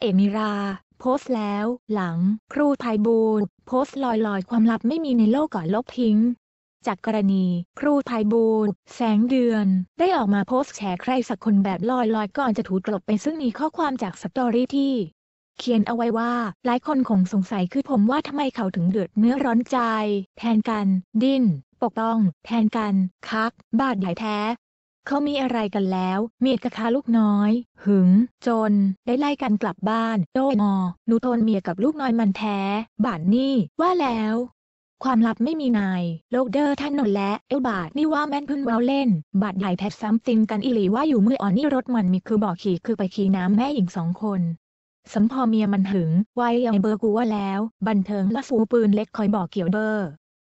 เอมิรา โพสต์แล้ว หลัง ครูไพยบูลโพสต์ลอยยความลับไม่มีในโลกก่อนลบทิ้ง จากกรณี ครูไพยบูลแสงเดือน ได้ออกมาโพสต์แฉใครสักคนแบบลอยลอยก่อนจะถูกกลบไปซึ่งมีข้อความจากสตอรี่ที่ เขียนเอาไว้ว่าหลายคนคงสงสัยคือผมว่าทำไมเขาถึงเดือดเนื้อร้อนใจ แทนกัน ดิ้น ปกต้อง แทนกัน คัก บาดใหญ่แท้เขามีอะไรกันแล้ว เมียกับคาลูกน้อย หึงจน ได้ไล่กันกลับบ้านโดยมอหนูทนเมียกับลูกน้อยมันแท้บานนี่ว่าแล้ว ความลับไม่มีนายโลกเดอร์ท่านนนและเอลบาทนี่ว่าแม่นพึ่งเว้าเล่น บาดใหญ่แพทซ้ำติงกันอิหลีว่าอยู่มืออ่อนนี่รถมันมีคือบ่อขี่คือไปขี่น้ำแม่หญิงสองคนสำพอเมียมันหึงไว้ยังเบอร์กูว่าแล้ว บันเทิงละฟูปืนเล็กคอยบอกเกี่ยวเบอร์